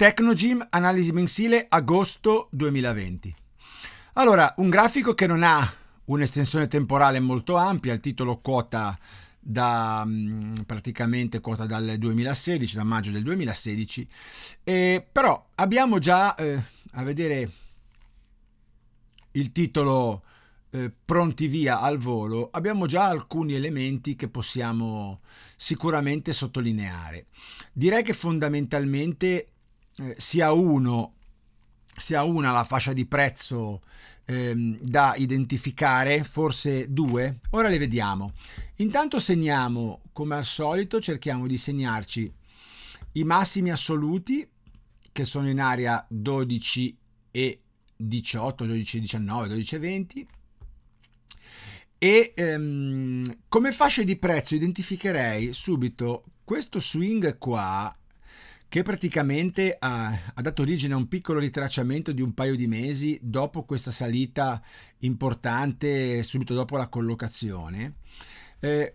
Tecnogym, analisi mensile, agosto 2020. Allora, un grafico che non ha un'estensione temporale molto ampia, il titolo quota da mm, praticamente quota dal 2016, da maggio del 2016, eh, però abbiamo già eh, a vedere il titolo eh, pronti via al volo, abbiamo già alcuni elementi che possiamo sicuramente sottolineare. Direi che fondamentalmente eh, sia uno sia una la fascia di prezzo ehm, da identificare, forse due. Ora le vediamo. Intanto segniamo, come al solito, cerchiamo di segnarci i massimi assoluti che sono in area 12 e 18, 12 e 19, 12 e 20 e ehm, come fasce di prezzo identificherei subito questo swing qua che praticamente ha, ha, dato origine a un piccolo ritracciamento di un paio di mesi dopo questa salita importante, subito dopo la collocazione. Eh,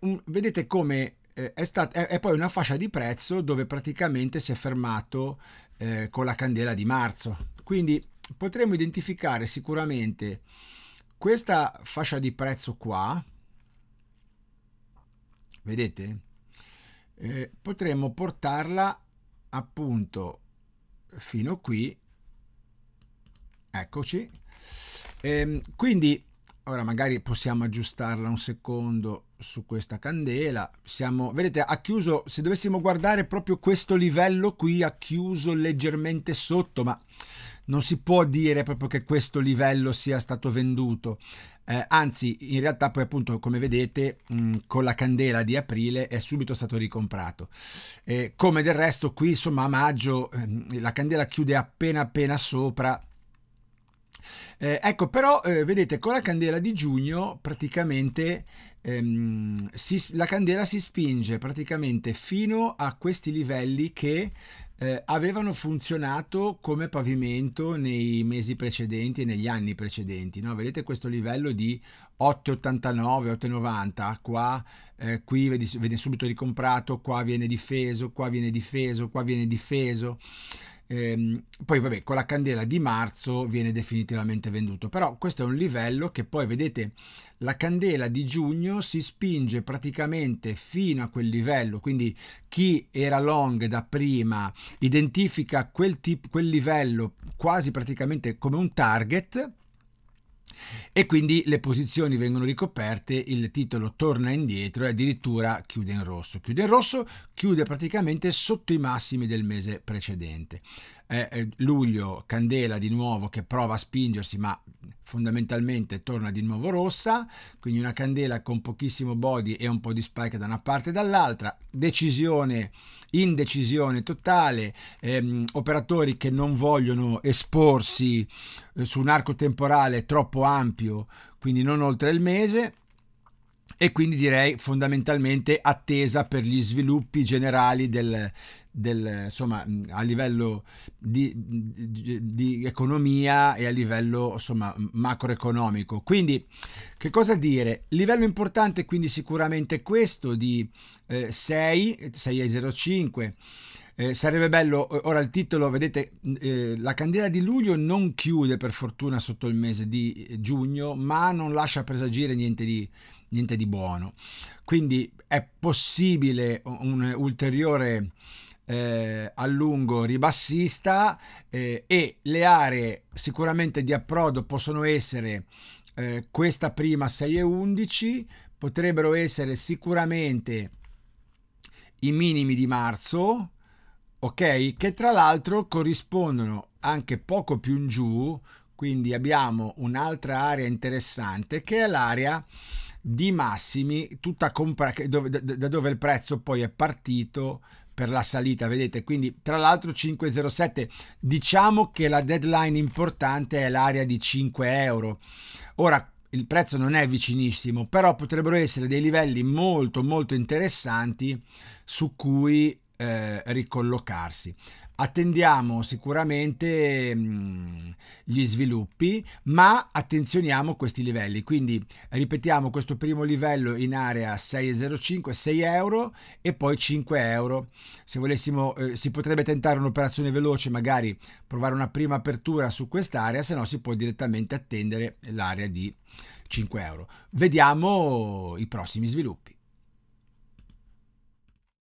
un, vedete come eh, è, stat- è, è, poi una fascia di prezzo dove praticamente si è fermato eh, con la candela di marzo. Quindi potremmo identificare sicuramente questa fascia di prezzo qua, vedete? Eh, potremmo portarla appunto fino qui eccoci ehm, quindi ora magari possiamo aggiustarla un secondo su questa candela siamo vedete ha chiuso se dovessimo guardare proprio questo livello qui ha chiuso leggermente sotto ma non si può dire proprio che questo livello sia stato venduto. Eh, anzi, in realtà poi appunto, come vedete, mh, mm, con la candela di aprile è subito stato ricomprato. Eh, come del resto qui, insomma, a maggio ehm, la candela chiude appena appena sopra eh, ecco, però, eh, vedete, con la candela di giugno praticamente ehm, si, la candela si spinge praticamente fino a questi livelli che eh, avevano funzionato come pavimento nei mesi precedenti e negli anni precedenti. No? Vedete questo livello di 8,89, 8,90, qua, eh, qui viene subito ricomprato, qua viene difeso, qua viene difeso, qua viene difeso. Ehm, poi vabbè, con la candela di marzo viene definitivamente venduto, però questo è un livello che poi vedete la candela di giugno si spinge praticamente fino a quel livello, quindi chi era long da prima identifica quel, tip, quel livello quasi praticamente come un target e quindi le posizioni vengono ricoperte, il titolo torna indietro e addirittura chiude in rosso. Chiude in rosso, chiude praticamente sotto i massimi del mese precedente. Eh, eh, luglio Candela di nuovo che prova a spingersi ma fondamentalmente torna di nuovo rossa, quindi una candela con pochissimo body e un po' di spike da una parte e dall'altra, decisione, indecisione totale, ehm, operatori che non vogliono esporsi eh, su un arco temporale troppo ampio, quindi non oltre il mese e quindi direi fondamentalmente attesa per gli sviluppi generali del, del, insomma, mm, a livello di, di, di, economia e a livello insomma, macroeconomico. Quindi, che cosa dire? Livello importante quindi sicuramente questo di eh, 6, 05. Eh, sarebbe bello, ora il titolo, vedete, mm, eh, la candela di luglio non chiude per fortuna sotto il mese di eh, giugno, ma non lascia presagire niente di, niente di buono. Quindi è possibile un ulteriore eh, a lungo ribassista eh, e le aree sicuramente di approdo possono essere eh, questa prima 6 e 11 potrebbero essere sicuramente i minimi di marzo ok che tra l'altro corrispondono anche poco più in giù quindi abbiamo un'altra area interessante che è l'area di massimi tutta compra- da dove il prezzo poi è partito per la salita, vedete? Quindi tra l'altro 5,07, diciamo che la deadline importante è l'area di 5 euro. Ora il prezzo non è vicinissimo, però potrebbero essere dei livelli molto molto interessanti su cui eh, ricollocarsi. Attendiamo sicuramente mh, mm, gli sviluppi, ma attenzioniamo questi livelli. Quindi ripetiamo questo primo livello in area 6,05, 6 euro e poi 5 euro. Se volessimo, eh, si potrebbe tentare un'operazione veloce, magari provare una prima apertura su quest'area, se no si può direttamente attendere l'area di 5 euro. Vediamo i prossimi sviluppi.